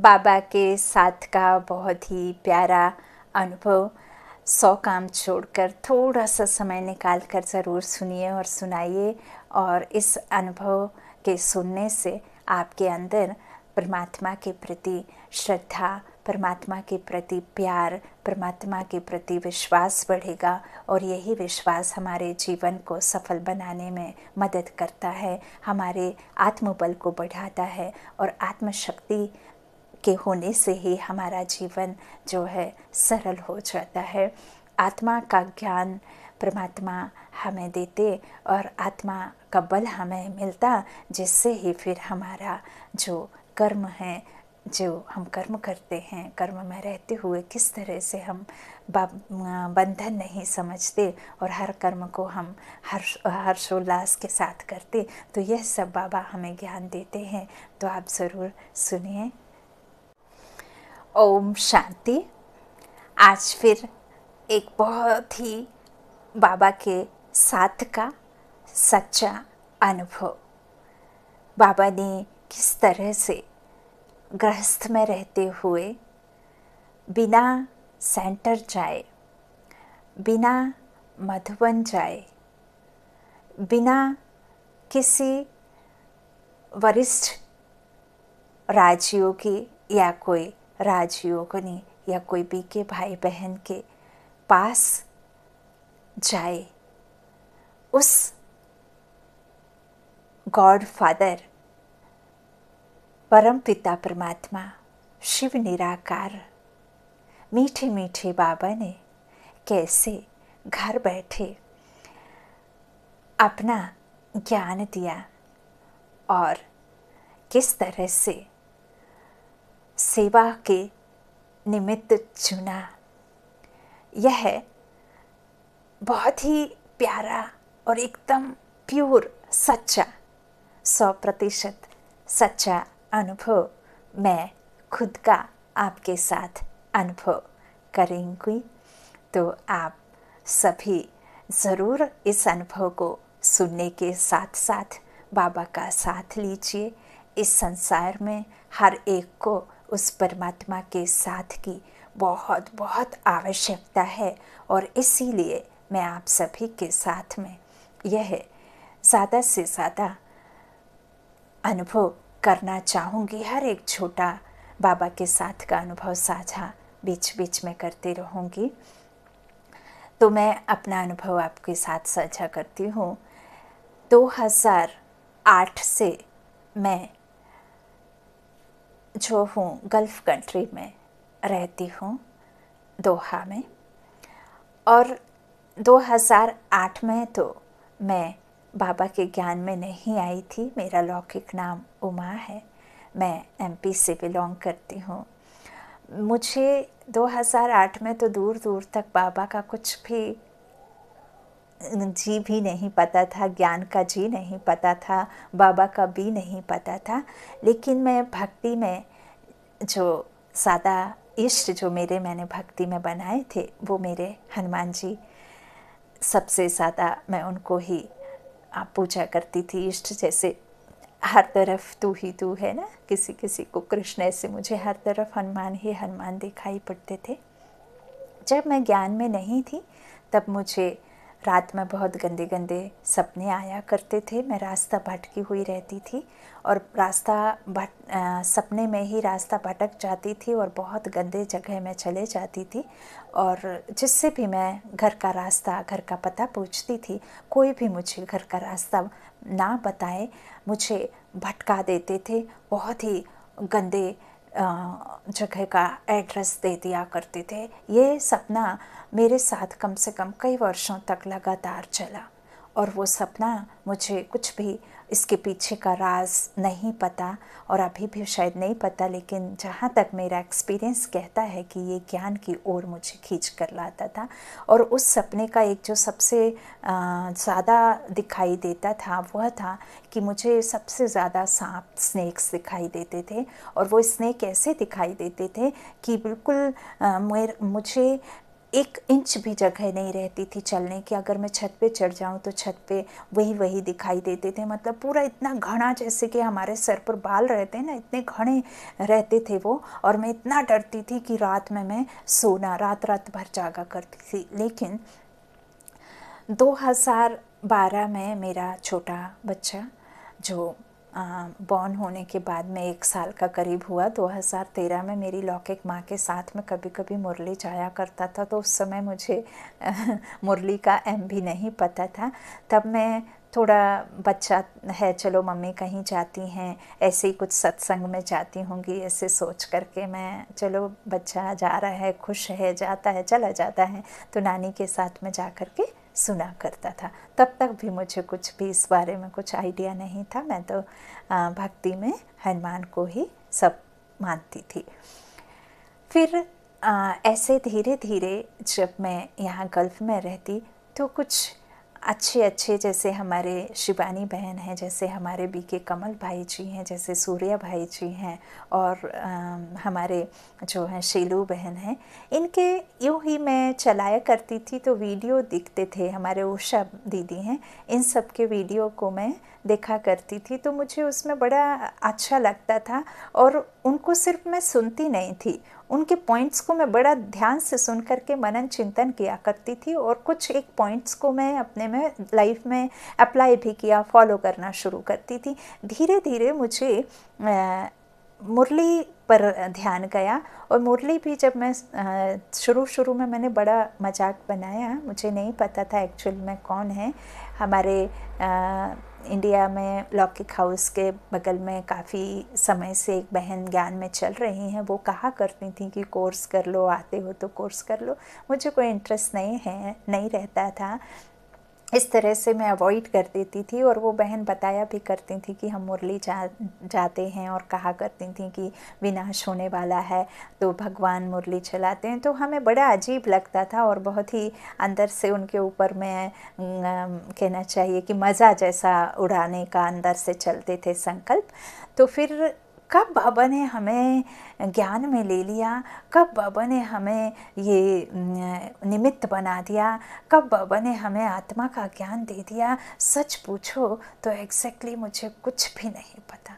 बाबा के साथ का बहुत ही प्यारा अनुभव सौ काम छोड़कर थोड़ा सा समय निकाल कर ज़रूर सुनिए और सुनाइए और इस अनुभव के सुनने से आपके अंदर परमात्मा के प्रति श्रद्धा परमात्मा के प्रति प्यार परमात्मा के प्रति विश्वास बढ़ेगा और यही विश्वास हमारे जीवन को सफल बनाने में मदद करता है हमारे आत्मबल को बढ़ाता है और आत्मशक्ति के होने से ही हमारा जीवन जो है सरल हो जाता है आत्मा का ज्ञान परमात्मा हमें देते और आत्मा का बल हमें मिलता जिससे ही फिर हमारा जो कर्म है जो हम कर्म करते हैं कर्म में रहते हुए किस तरह से हम बंधन नहीं समझते और हर कर्म को हम हर्ष हर्षोल्लास के साथ करते तो यह सब बाबा हमें ज्ञान देते हैं तो आप ज़रूर सुनिए ओम शांति आज फिर एक बहुत ही बाबा के साथ का सच्चा अनुभव बाबा ने किस तरह से गृहस्थ में रहते हुए बिना सेंटर जाए बिना मधुबन जाए बिना किसी वरिष्ठ राजयोगी या कोई राजयोगनी या कोई भी के भाई बहन के पास जाए उस गॉड फादर परम पिता परमात्मा शिव निराकार मीठे मीठे बाबा ने कैसे घर बैठे अपना ज्ञान दिया और किस तरह से सेवा के निमित्त चुना यह बहुत ही प्यारा और एकदम प्योर सच्चा सौ प्रतिशत सच्चा अनुभव मैं खुद का आपके साथ अनुभव करेंगी तो आप सभी ज़रूर इस अनुभव को सुनने के साथ साथ बाबा का साथ लीजिए इस संसार में हर एक को उस परमात्मा के साथ की बहुत बहुत आवश्यकता है और इसीलिए मैं आप सभी के साथ में यह ज़्यादा से ज़्यादा अनुभव करना चाहूँगी हर एक छोटा बाबा के साथ का अनुभव साझा बीच बीच में करती रहूँगी तो मैं अपना अनुभव आपके साथ साझा करती हूँ 2008 से मैं जो हूँ गल्फ़ कंट्री में रहती हूँ दोहा में और 2008 में तो मैं बाबा के ज्ञान में नहीं आई थी मेरा लौकिक नाम उमा है मैं एमपी से बिलोंग करती हूँ मुझे 2008 में तो दूर दूर तक बाबा का कुछ भी जी भी नहीं पता था ज्ञान का जी नहीं पता था बाबा का भी नहीं पता था लेकिन मैं भक्ति में जो सादा इष्ट जो मेरे मैंने भक्ति में बनाए थे वो मेरे हनुमान जी सबसे ज़्यादा मैं उनको ही पूजा करती थी इष्ट जैसे हर तरफ तू ही तू है ना किसी किसी को कृष्ण ऐसे मुझे हर तरफ हनुमान ही हनुमान दिखाई पड़ते थे जब मैं ज्ञान में नहीं थी तब मुझे रात में बहुत गंदे गंदे सपने आया करते थे मैं रास्ता भटकी हुई रहती थी और रास्ता भट सपने में ही रास्ता भटक जाती थी और बहुत गंदे जगह में चले जाती थी और जिससे भी मैं घर का रास्ता घर का पता पूछती थी कोई भी मुझे घर का रास्ता ना बताए मुझे भटका देते थे बहुत ही गंदे जगह का एड्रेस दे दिया करते थे ये सपना मेरे साथ कम से कम कई वर्षों तक लगातार चला और वो सपना मुझे कुछ भी इसके पीछे का राज नहीं पता और अभी भी शायद नहीं पता लेकिन जहाँ तक मेरा एक्सपीरियंस कहता है कि ये ज्ञान की ओर मुझे खींच कर लाता था और उस सपने का एक जो सबसे ज़्यादा दिखाई देता था वह था कि मुझे सबसे ज़्यादा सांप स्नैक्स दिखाई देते थे और वो स्नैक ऐसे दिखाई देते थे कि बिल्कुल मुझे एक इंच भी जगह नहीं रहती थी चलने की अगर मैं छत पे चढ़ जाऊँ तो छत पे वही वही दिखाई देते थे मतलब पूरा इतना घना जैसे कि हमारे सर पर बाल रहते हैं ना इतने घने रहते थे वो और मैं इतना डरती थी कि रात में मैं सोना रात रात भर जागा करती थी लेकिन 2012 में मेरा छोटा बच्चा जो बॉर्न होने के बाद में एक साल का करीब हुआ 2013 में मेरी लौकिक माँ के साथ में कभी कभी मुरली जाया करता था तो उस समय मुझे मुरली का एम भी नहीं पता था तब मैं थोड़ा बच्चा है चलो मम्मी कहीं जाती हैं ऐसे ही कुछ सत्संग में जाती होंगी ऐसे सोच करके मैं चलो बच्चा जा रहा है खुश है जाता है चला जाता है तो नानी के साथ में जा कर के सुना करता था तब तक भी मुझे कुछ भी इस बारे में कुछ आइडिया नहीं था मैं तो भक्ति में हनुमान को ही सब मानती थी फिर आ, ऐसे धीरे धीरे जब मैं यहाँ गल्फ़ में रहती तो कुछ अच्छे अच्छे जैसे हमारे शिवानी बहन हैं जैसे हमारे बी के कमल भाई जी हैं जैसे सूर्या भाई जी हैं और आ, हमारे जो हैं शीलू बहन हैं इनके यूँ ही मैं चलाया करती थी तो वीडियो दिखते थे हमारे उषा दीदी हैं इन सब के वीडियो को मैं देखा करती थी तो मुझे उसमें बड़ा अच्छा लगता था और उनको सिर्फ मैं सुनती नहीं थी उनके पॉइंट्स को मैं बड़ा ध्यान से सुन करके मनन चिंतन किया करती थी और कुछ एक पॉइंट्स को मैं अपने में लाइफ में अप्लाई भी किया फॉलो करना शुरू करती थी धीरे धीरे मुझे मुरली पर ध्यान गया और मुरली भी जब मैं शुरू शुरू में मैंने बड़ा मजाक बनाया मुझे नहीं पता था एक्चुअल में कौन है हमारे आ, इंडिया में लॉकिक हाउस के बगल में काफ़ी समय से एक बहन ज्ञान में चल रही हैं वो कहा करती थी कि कोर्स कर लो आते हो तो कोर्स कर लो मुझे कोई इंटरेस्ट नहीं है नहीं रहता था इस तरह से मैं अवॉइड कर देती थी और वो बहन बताया भी करती थी कि हम मुरली जा जाते हैं और कहा करती थी कि विनाश होने वाला है तो भगवान मुरली चलाते हैं तो हमें बड़ा अजीब लगता था और बहुत ही अंदर से उनके ऊपर मैं कहना चाहिए कि मज़ा जैसा उड़ाने का अंदर से चलते थे संकल्प तो फिर कब बाबा ने हमें ज्ञान में ले लिया कब बाबा ने हमें ये निमित्त बना दिया कब बाबा ने हमें आत्मा का ज्ञान दे दिया सच पूछो तो एग्जैक्टली exactly मुझे कुछ भी नहीं पता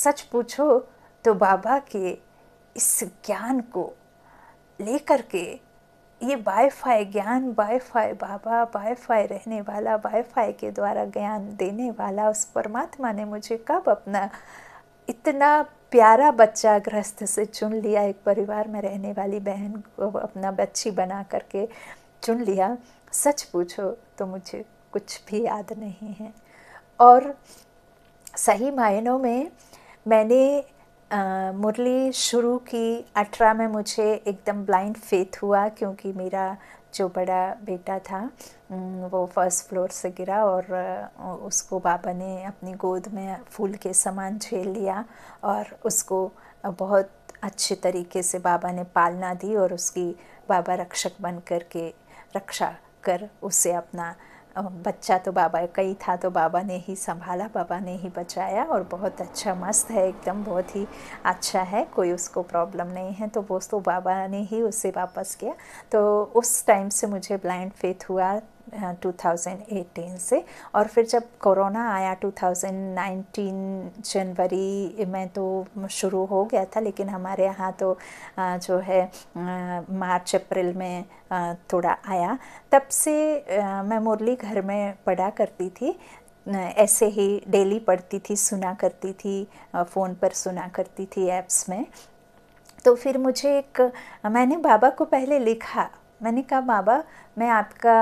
सच पूछो तो बाबा के इस ज्ञान को लेकर के ये बाईफाई ज्ञान बाईफाई बाबा बाईफाई रहने वाला बाईफाई के द्वारा ज्ञान देने वाला उस परमात्मा ने मुझे कब अपना इतना प्यारा बच्चा गृहस्थ से चुन लिया एक परिवार में रहने वाली बहन को अपना बच्ची बना करके चुन लिया सच पूछो तो मुझे कुछ भी याद नहीं है और सही मायनों में मैंने मुरली शुरू की अठारह में मुझे एकदम ब्लाइंड फेथ हुआ क्योंकि मेरा जो बड़ा बेटा था वो फर्स्ट फ्लोर से गिरा और उसको बाबा ने अपनी गोद में फूल के समान झेल लिया और उसको बहुत अच्छे तरीके से बाबा ने पालना दी और उसकी बाबा रक्षक बन कर के रक्षा कर उसे अपना बच्चा तो बाबा कई था तो बाबा ने ही संभाला बाबा ने ही बचाया और बहुत अच्छा मस्त है एकदम बहुत ही अच्छा है कोई उसको प्रॉब्लम नहीं है तो वो तो बाबा ने ही उसे वापस किया तो उस टाइम से मुझे ब्लाइंड फेथ हुआ 2018 से और फिर जब कोरोना आया 2019 जनवरी में तो शुरू हो गया था लेकिन हमारे यहाँ तो जो है मार्च अप्रैल में थोड़ा आया तब से मैं मुरली घर में पढ़ा करती थी ऐसे ही डेली पढ़ती थी सुना करती थी फ़ोन पर सुना करती थी ऐप्स में तो फिर मुझे एक मैंने बाबा को पहले लिखा मैंने कहा बाबा मैं आपका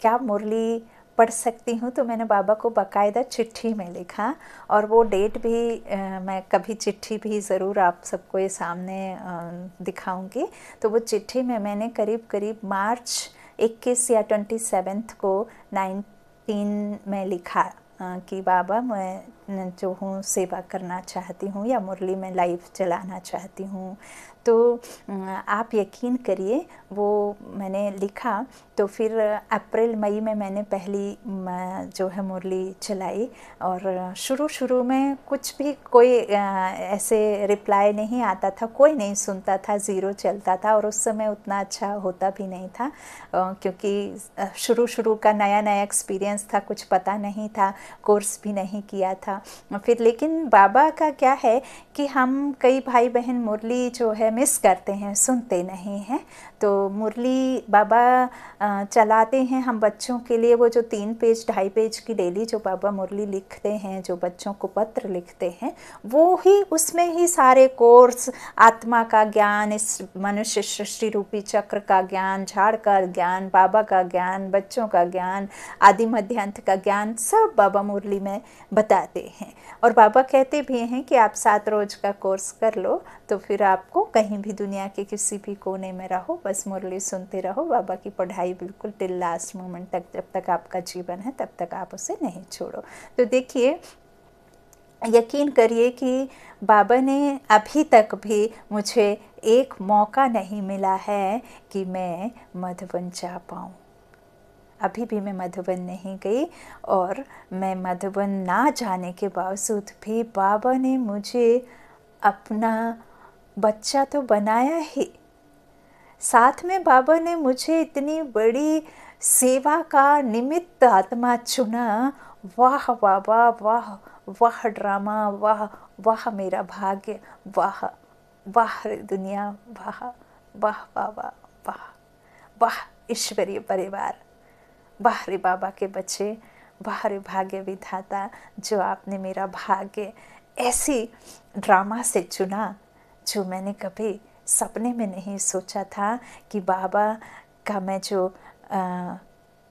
क्या मुरली पढ़ सकती हूँ तो मैंने बाबा को बाकायदा चिट्ठी में लिखा और वो डेट भी आ, मैं कभी चिट्ठी भी ज़रूर आप सबको ये सामने दिखाऊंगी तो वो चिट्ठी में मैंने करीब करीब मार्च 21 या 27 को 19 में लिखा कि बाबा मैं जो हूँ सेवा करना चाहती हूँ या मुरली में लाइव चलाना चाहती हूँ तो आप यकीन करिए वो मैंने लिखा तो फिर अप्रैल मई में मैंने पहली जो है मुरली चलाई और शुरू शुरू में कुछ भी कोई ऐसे रिप्लाई नहीं आता था कोई नहीं सुनता था ज़ीरो चलता था और उस समय उतना अच्छा होता भी नहीं था क्योंकि शुरू शुरू का नया नया एक्सपीरियंस था कुछ पता नहीं था कोर्स भी नहीं किया था था फिर लेकिन बाबा का क्या है कि हम कई भाई बहन मुरली जो है मिस करते हैं सुनते नहीं हैं तो मुरली बाबा चलाते हैं हम बच्चों के लिए वो जो तीन पेज ढाई पेज की डेली जो बाबा मुरली लिखते हैं जो बच्चों को पत्र लिखते हैं वो ही उसमें ही सारे कोर्स आत्मा का ज्ञान इस मनुष्य सृष्टि रूपी चक्र का ज्ञान झाड़ का ज्ञान बाबा का ज्ञान बच्चों का ज्ञान आदि मध्यांत का ज्ञान सब बाबा मुरली में बताते हैं और बाबा कहते भी हैं कि आप सात रोज का कोर्स कर लो तो फिर आपको कहीं भी दुनिया के किसी भी कोने में रहो बस मुरली सुनते रहो बाबा की पढ़ाई बिल्कुल टिल लास्ट मोमेंट तक जब तक आपका जीवन है तब तक आप उसे नहीं छोड़ो तो देखिए यकीन करिए कि बाबा ने अभी तक भी मुझे एक मौका नहीं मिला है कि मैं मधुबन जा पाऊँ अभी भी मैं मधुबन नहीं गई और मैं मधुबन ना जाने के बावजूद भी बाबा ने मुझे अपना बच्चा तो बनाया ही साथ में बाबा ने मुझे इतनी बड़ी सेवा का निमित्त आत्मा चुना वाह बाबा वाह वाह ड्रामा वाह वाह मेरा भाग्य वाह वाह दुनिया वाह वाह बाबा वाह वाह ईश्वरीय परिवार बाहरे बाबा के बच्चे बाहरी भाग्य विधाता जो आपने मेरा भाग्य ऐसी ड्रामा से चुना जो मैंने कभी सपने में नहीं सोचा था कि बाबा का मैं जो आ,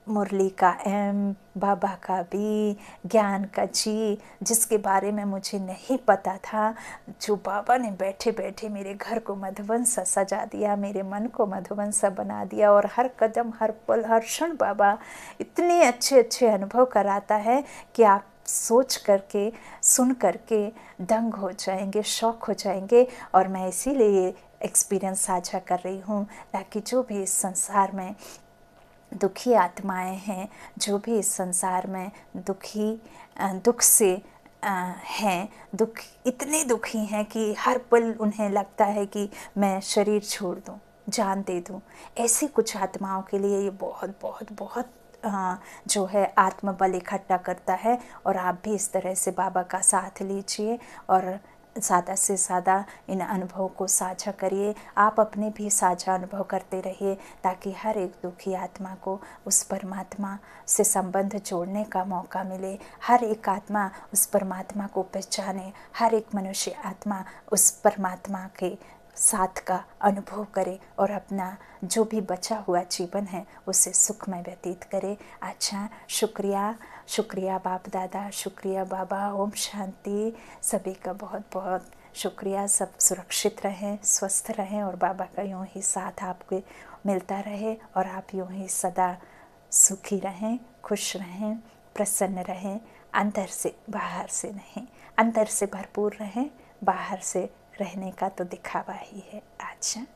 मुरली का एम बाबा का बी ज्ञान का जी जिसके बारे में मुझे नहीं पता था जो बाबा ने बैठे बैठे मेरे घर को मधुबन सा सजा दिया मेरे मन को मधुबन सा बना दिया और हर कदम हर पल हर क्षण बाबा इतने अच्छे अच्छे अनुभव कराता है कि आप सोच करके सुन करके दंग हो जाएंगे शौक हो जाएंगे और मैं इसीलिए एक्सपीरियंस साझा कर रही हूँ ताकि जो भी इस संसार में दुखी आत्माएं हैं जो भी इस संसार में दुखी दुख से हैं दुख इतने दुखी हैं कि हर पल उन्हें लगता है कि मैं शरीर छोड़ दूँ जान दे दूँ ऐसी कुछ आत्माओं के लिए ये बहुत बहुत बहुत जो है आत्मबल इकट्ठा करता है और आप भी इस तरह से बाबा का साथ लीजिए और ज़्यादा से ज़्यादा इन अनुभव को साझा करिए आप अपने भी साझा अनुभव करते रहिए ताकि हर एक दुखी आत्मा को उस परमात्मा से संबंध जोड़ने का मौका मिले हर एक आत्मा उस परमात्मा को पहचाने हर एक मनुष्य आत्मा उस परमात्मा के साथ का अनुभव करे और अपना जो भी बचा हुआ जीवन है उसे सुखमय व्यतीत करे अच्छा शुक्रिया शुक्रिया बाप दादा शुक्रिया बाबा ओम शांति सभी का बहुत बहुत शुक्रिया सब सुरक्षित रहें स्वस्थ रहें और बाबा का यूँ ही साथ आपके मिलता रहे और आप यूँ ही सदा सुखी रहें खुश रहें प्रसन्न रहें अंदर से बाहर से नहीं अंदर से भरपूर रहें बाहर से रहने का तो दिखावा ही है अच्छा